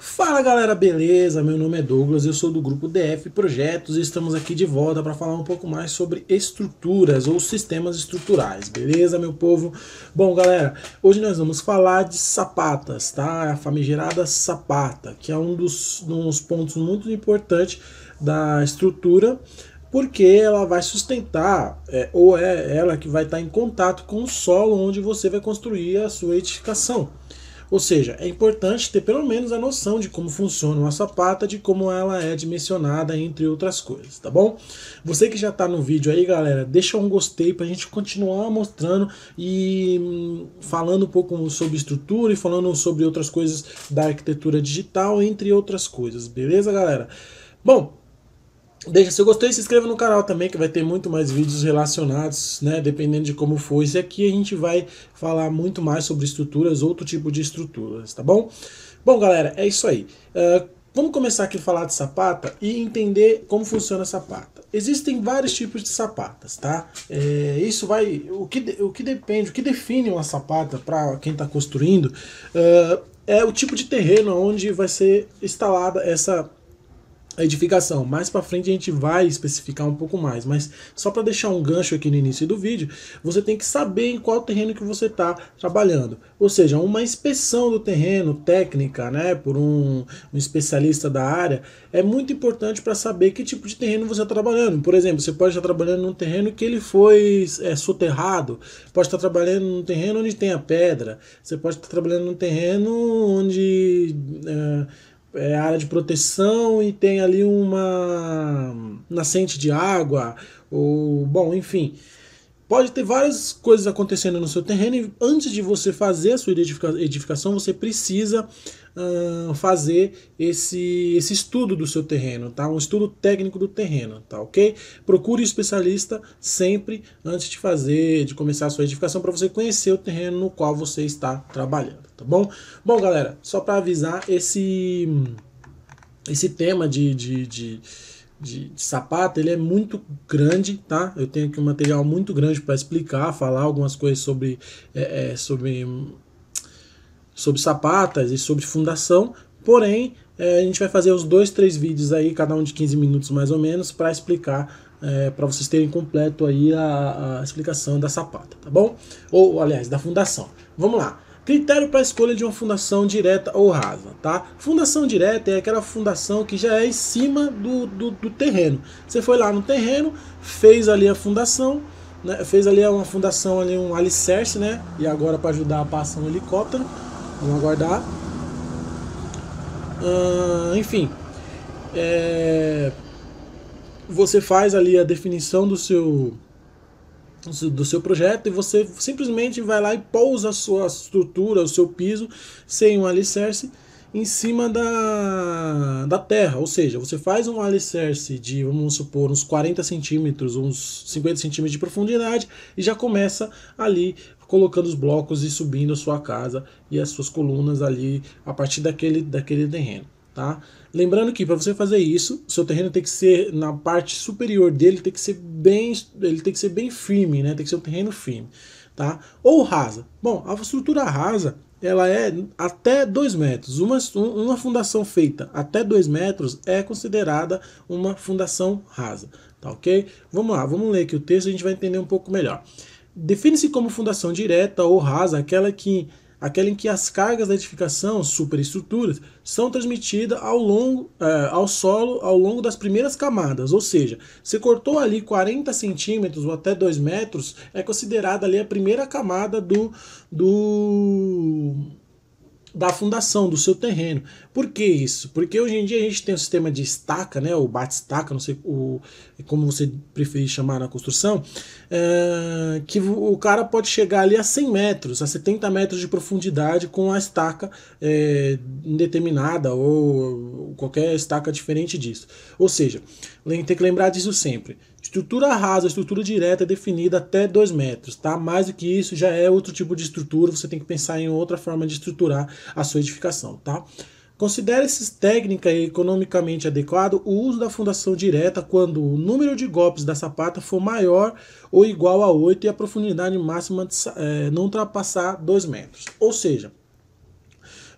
Fala galera, beleza? Meu nome é Douglas, eu sou do grupo DF Projetos e estamos aqui de volta para falar um pouco mais sobre estruturas ou sistemas estruturais, beleza, meu povo? Bom, galera, hoje nós vamos falar de sapatas, tá? A famigerada sapata, que é um dos, dos pontos muito importantes da estrutura porque ela vai sustentar, é, ou é ela que vai estar em contato com o solo onde você vai construir a sua edificação. Ou seja, é importante ter pelo menos a noção de como funciona uma sapata, de como ela é dimensionada, entre outras coisas, tá bom? Você que já está no vídeo aí, galera, deixa um gostei para a gente continuar mostrando e hum, falando um pouco sobre estrutura e falando sobre outras coisas da arquitetura digital, entre outras coisas, beleza, galera? Bom, Deixa seu gostei, se inscreva no canal também, que vai ter muito mais vídeos relacionados, né? Dependendo de como for. e aqui a gente vai falar muito mais sobre estruturas, outro tipo de estruturas, tá bom? Bom, galera, é isso aí. Uh, vamos começar aqui a falar de sapata e entender como funciona a sapata. Existem vários tipos de sapatas, tá? É, isso vai... O que, o que depende, o que define uma sapata para quem está construindo... Uh, é o tipo de terreno onde vai ser instalada essa a edificação. Mais para frente a gente vai especificar um pouco mais, mas só para deixar um gancho aqui no início do vídeo, você tem que saber em qual terreno que você está trabalhando. Ou seja, uma inspeção do terreno técnica, né, por um, um especialista da área, é muito importante para saber que tipo de terreno você está trabalhando. Por exemplo, você pode estar tá trabalhando num terreno que ele foi é, soterrado, pode estar tá trabalhando num terreno onde tem a pedra, você pode estar tá trabalhando num terreno onde é, é, área de proteção e tem ali uma nascente de água, ou bom, enfim. Pode ter várias coisas acontecendo no seu terreno e antes de você fazer a sua edificação, você precisa uh, fazer esse, esse estudo do seu terreno, tá? Um estudo técnico do terreno, tá ok? Procure um especialista sempre antes de fazer, de começar a sua edificação, para você conhecer o terreno no qual você está trabalhando, tá bom? Bom, galera, só para avisar, esse, esse tema de, de, de de, de, sapato, ele é muito grande, tá? Eu tenho aqui um material muito grande para explicar, falar algumas coisas sobre, é, é, sobre, sobre sapatas e sobre fundação. Porém, é, a gente vai fazer os dois, três vídeos aí, cada um de 15 minutos mais ou menos, para explicar, é, para vocês terem completo aí a, a explicação da sapata, tá bom? Ou, aliás, da fundação. Vamos lá. Critério para a escolha de uma fundação direta ou rasa, tá? Fundação direta é aquela fundação que já é em cima do, do, do terreno. Você foi lá no terreno, fez ali a fundação, né? fez ali uma fundação, ali um alicerce, né? E agora para ajudar a passar um helicóptero, vamos aguardar. Hum, enfim, é... você faz ali a definição do seu do seu projeto e você simplesmente vai lá e pousa a sua estrutura, o seu piso, sem um alicerce, em cima da, da terra. Ou seja, você faz um alicerce de, vamos supor, uns 40 centímetros, uns 50 centímetros de profundidade e já começa ali colocando os blocos e subindo a sua casa e as suas colunas ali a partir daquele, daquele terreno. Tá? Lembrando que para você fazer isso, seu terreno tem que ser na parte superior dele tem que ser bem, ele tem que ser bem firme, né? Tem que ser um terreno firme, tá? Ou rasa. Bom, a estrutura rasa ela é até 2 metros. Uma, uma fundação feita até 2 metros é considerada uma fundação rasa, tá ok? Vamos lá, vamos ler aqui o texto, a gente vai entender um pouco melhor. Define-se como fundação direta ou rasa aquela que aquela em que as cargas da edificação, superestruturas, são transmitidas ao, longo, eh, ao solo ao longo das primeiras camadas, ou seja, se cortou ali 40 centímetros ou até 2 metros, é considerada ali a primeira camada do, do da fundação, do seu terreno. Por que isso? Porque hoje em dia a gente tem um sistema de estaca, né, ou bate-estaca, não sei o, como você preferir chamar na construção, é, que o cara pode chegar ali a 100 metros, a 70 metros de profundidade com a estaca é, indeterminada ou qualquer estaca diferente disso. Ou seja, tem que lembrar disso sempre. Estrutura rasa, estrutura direta é definida até 2 metros, tá? Mais do que isso já é outro tipo de estrutura, você tem que pensar em outra forma de estruturar a sua edificação, tá? Considere-se técnica e é economicamente adequado o uso da fundação direta quando o número de golpes da sapata for maior ou igual a 8 e a profundidade máxima de, é, não ultrapassar 2 metros. Ou seja,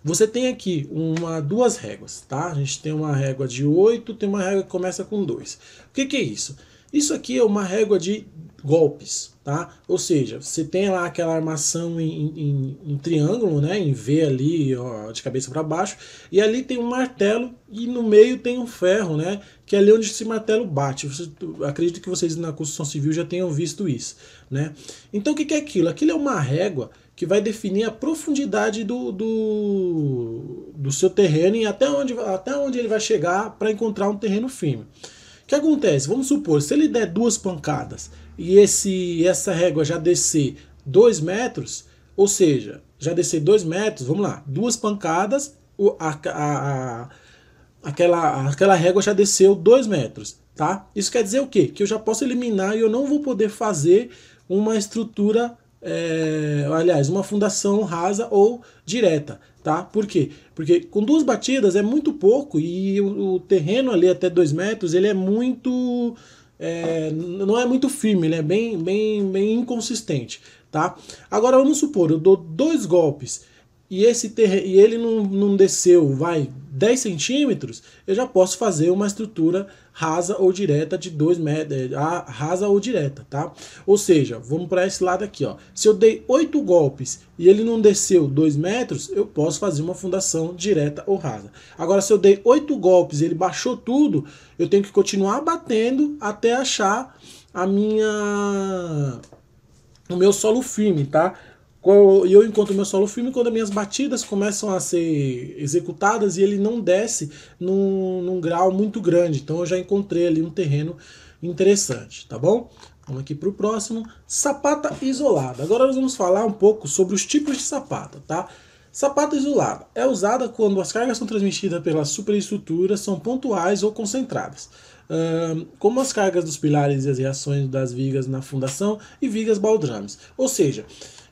você tem aqui uma, duas réguas, tá? A gente tem uma régua de 8, tem uma régua que começa com 2. O que, que é isso? Isso aqui é uma régua de golpes, tá? Ou seja, você tem lá aquela armação em, em, em triângulo, né? Em V ali, ó, de cabeça para baixo, e ali tem um martelo e no meio tem um ferro, né? Que é ali onde esse martelo bate. Você, acredito que vocês na construção civil já tenham visto isso, né? Então o que, que é aquilo? Aquilo é uma régua que vai definir a profundidade do, do, do seu terreno e até onde, até onde ele vai chegar para encontrar um terreno firme. O que acontece? Vamos supor, se ele der duas pancadas e esse essa régua já descer 2 metros, ou seja, já descer 2 metros, vamos lá, duas pancadas, a, a, a, aquela, aquela régua já desceu 2 metros, tá? Isso quer dizer o quê? Que eu já posso eliminar e eu não vou poder fazer uma estrutura é, aliás, uma fundação rasa ou direta, tá? Por quê? Porque com duas batidas é muito pouco e o, o terreno ali até dois metros ele é muito é, não é muito firme, ele é bem, bem, bem inconsistente, tá? Agora vamos supor, eu dou dois golpes e, esse e ele não, não desceu, vai, 10 centímetros, eu já posso fazer uma estrutura rasa ou direta de 2 metros, é, rasa ou direta, tá? Ou seja, vamos para esse lado aqui, ó. Se eu dei 8 golpes e ele não desceu 2 metros, eu posso fazer uma fundação direta ou rasa. Agora, se eu dei 8 golpes e ele baixou tudo, eu tenho que continuar batendo até achar a minha... o meu solo firme, tá? E eu encontro meu solo firme quando as minhas batidas começam a ser executadas e ele não desce num, num grau muito grande. Então eu já encontrei ali um terreno interessante, tá bom? Vamos aqui para o próximo. Sapata isolada. Agora nós vamos falar um pouco sobre os tipos de sapata, tá? Sapata isolada é usada quando as cargas são transmitidas pela superestrutura, são pontuais ou concentradas. Uh, como as cargas dos pilares e as reações das vigas na fundação e vigas baldrames. Ou seja,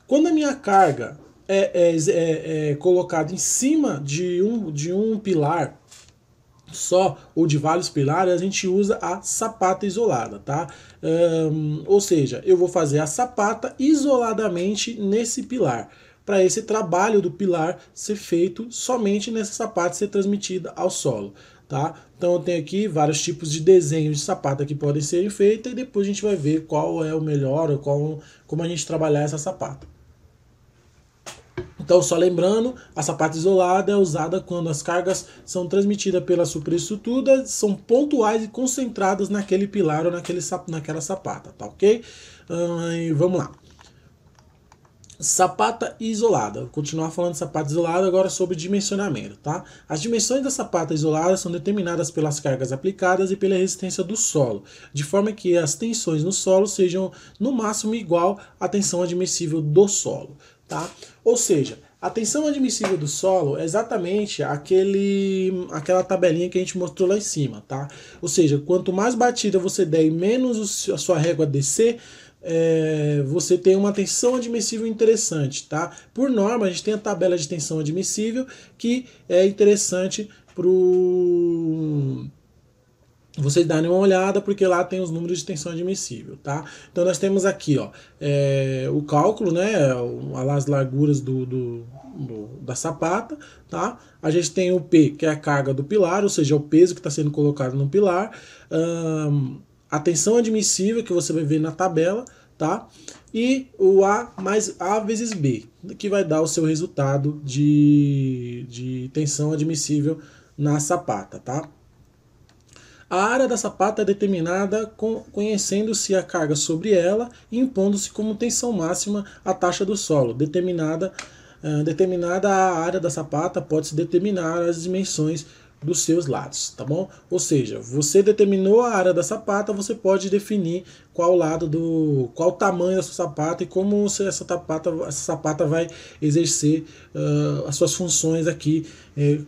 quando a minha carga é, é, é, é colocada em cima de um, de um pilar só ou de vários pilares, a gente usa a sapata isolada, tá? Um, ou seja, eu vou fazer a sapata isoladamente nesse pilar, para esse trabalho do pilar ser feito somente nessa sapata ser transmitida ao solo, tá? Então eu tenho aqui vários tipos de desenhos de sapata que podem ser feitos e depois a gente vai ver qual é o melhor, ou qual, como a gente trabalhar essa sapata. Então, só lembrando, essa parte isolada é usada quando as cargas são transmitidas pela superestrutura, são pontuais e concentradas naquele pilar ou naquele, naquela sapata, tá ok? Hum, vamos lá. Sapata isolada. Vou continuar falando de sapata isolada agora sobre dimensionamento, tá? As dimensões da sapata isolada são determinadas pelas cargas aplicadas e pela resistência do solo, de forma que as tensões no solo sejam no máximo igual à tensão admissível do solo. Tá? Ou seja, a tensão admissível do solo é exatamente aquele, aquela tabelinha que a gente mostrou lá em cima, tá? Ou seja, quanto mais batida você der e menos a sua régua descer, é, você tem uma tensão admissível interessante, tá? Por norma, a gente tem a tabela de tensão admissível que é interessante para o vocês darem uma olhada, porque lá tem os números de tensão admissível, tá? Então nós temos aqui, ó, é, o cálculo, né, as larguras do, do, do, da sapata, tá? A gente tem o P, que é a carga do pilar, ou seja, é o peso que está sendo colocado no pilar, hum, a tensão admissível, que você vai ver na tabela, tá? E o A mais A vezes B, que vai dar o seu resultado de, de tensão admissível na sapata, tá? A área da sapata é determinada conhecendo-se a carga sobre ela e impondo-se como tensão máxima a taxa do solo. Determinada, uh, determinada a área da sapata, pode-se determinar as dimensões dos seus lados, tá bom? Ou seja, você determinou a área da sapata, você pode definir qual lado do, qual tamanho da sua sapata e como essa sapata, essa sapata vai exercer uh, as suas funções aqui eh,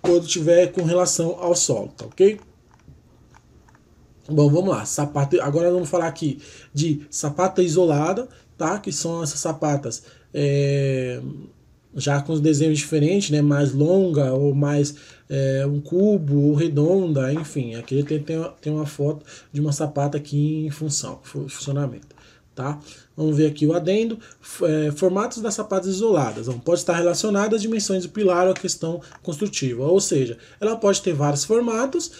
quando tiver com relação ao solo, tá ok? Bom, vamos lá. sapato agora vamos falar aqui de sapata isolada, tá? Que são essas sapatas é, já com os desenhos diferentes, né? Mais longa ou mais é, um cubo ou redonda, enfim. Aqui tem, tem, tem uma foto de uma sapata aqui em função, funcionamento. Tá? Vamos ver aqui o adendo. É, formatos das sapatas isoladas. Então, pode estar relacionada às dimensões do pilar ou à questão construtiva. Ou seja, ela pode ter vários formatos,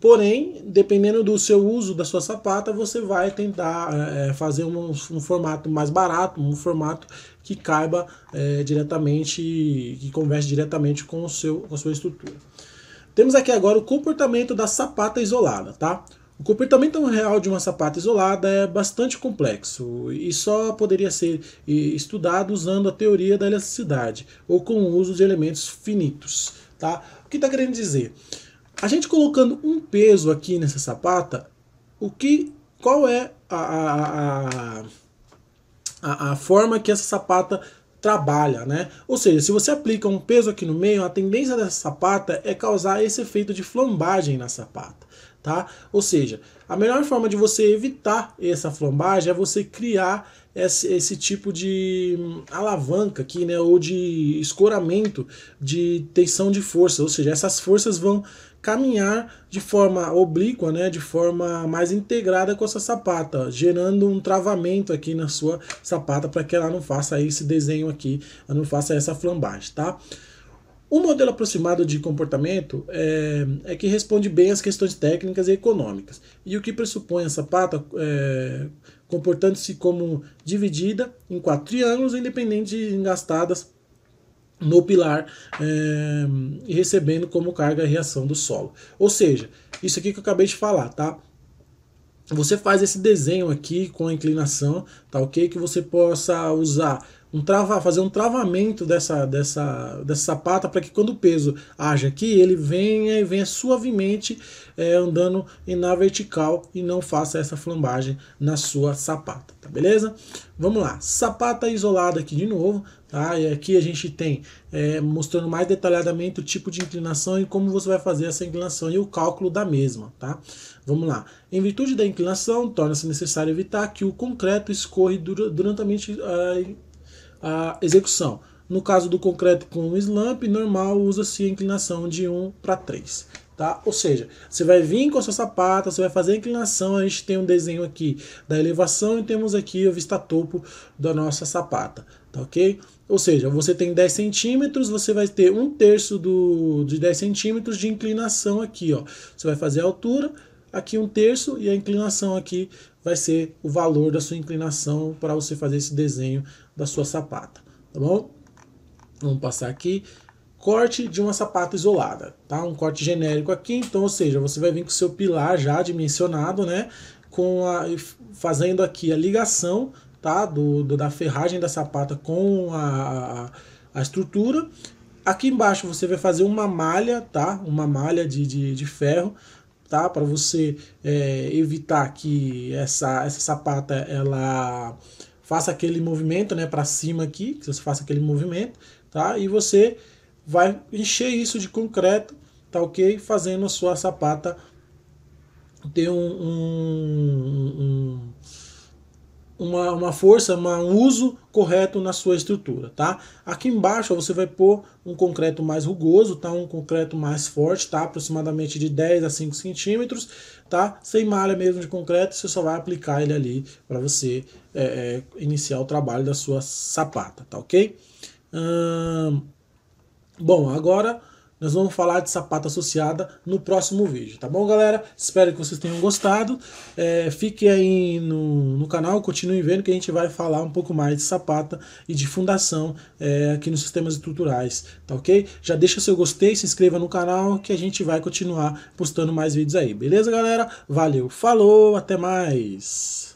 Porém, dependendo do seu uso da sua sapata, você vai tentar é, é, fazer um, um, formato mais barato, um formato que caiba é, diretamente, que converse diretamente com, o seu, com a sua estrutura. Temos aqui agora o comportamento da sapata isolada, tá? O comportamento real de uma sapata isolada é bastante complexo e só poderia ser estudado usando a teoria da elasticidade ou com o uso de elementos finitos, tá? O que está querendo dizer? A gente colocando um peso aqui nessa sapata, o que, qual é a, a, a, a forma que essa sapata trabalha, né? Ou seja, se você aplica um peso aqui no meio, a tendência dessa sapata é causar esse efeito de flambagem na sapata, tá? Ou seja, a melhor forma de você evitar essa flambagem é você criar esse, esse tipo de hum, alavanca aqui, né? Ou de escoramento de tensão de força, ou seja, essas forças vão caminhar de forma oblíqua, né, de forma mais integrada com a sua sapata, gerando um travamento aqui na sua sapata para que ela não faça esse desenho aqui, ela não faça essa flambagem, tá? Um modelo aproximado de comportamento é, é, que responde bem às questões técnicas e econômicas, e o que pressupõe a sapata é, comportando-se como dividida em quatro triângulos, independente de engastadas no pilar é, eh, recebendo como carga a reação do solo. Ou seja, isso aqui que eu acabei de falar, tá? Você faz esse desenho aqui com a inclinação, tá ok? Que você possa usar um trava, fazer um travamento dessa, dessa, dessa sapata para que quando o peso haja aqui, ele venha e venha suavemente é, andando na vertical e não faça essa flambagem na sua sapata, tá beleza? Vamos lá, sapata isolada aqui de novo, tá? E aqui a gente tem é, mostrando mais detalhadamente o tipo de inclinação e como você vai fazer essa inclinação e o cálculo da mesma, tá? Vamos lá. Em virtude da inclinação, torna-se necessário evitar que o concreto escorre duramente a ah, a execução. No caso do concreto com slump, normal usa-se a inclinação de 1 para 3. Tá? Ou seja, você vai vir com a sua sapata, você vai fazer a inclinação, a gente tem um desenho aqui da elevação e temos aqui a vista-topo da nossa sapata, tá ok? Ou seja, você tem 10 centímetros, você vai ter um terço do, de 10 centímetros de inclinação aqui, ó. Você vai fazer a altura, aqui um terço e a inclinação aqui vai ser o valor da sua inclinação para você fazer esse desenho da sua sapata, tá bom? Vamos passar aqui. Corte de uma sapata isolada, tá? Um corte genérico aqui, então, ou seja, você vai vir com o seu pilar já dimensionado, né? Com a, fazendo aqui a ligação, tá? Do, do da ferragem da sapata com a, a estrutura. Aqui embaixo você vai fazer uma malha, tá? Uma malha de, de, de ferro, tá? Para você é, evitar que essa, essa sapata, ela faça aquele movimento, né, para cima aqui, que você faça aquele movimento, tá? E você vai encher isso de concreto, tá ok? Fazendo a sua sapata ter um, um, um uma, uma força, uma, um uso correto na sua estrutura, tá? Aqui embaixo você vai pôr um concreto mais rugoso, tá? Um concreto mais forte, tá? Aproximadamente de 10 a 5 centímetros, tá? Sem malha mesmo de concreto, você só vai aplicar ele ali para você é, é, iniciar o trabalho da sua sapata, tá ok? Hum, bom, agora nós vamos falar de sapato associada no próximo vídeo, tá bom, galera? Espero que vocês tenham gostado. É, fiquem aí no, no canal, continuem vendo que a gente vai falar um pouco mais de sapata e de fundação é, aqui nos sistemas estruturais, tá ok? Já deixa seu gostei, se inscreva no canal que a gente vai continuar postando mais vídeos aí, beleza, galera? Valeu, falou, até mais!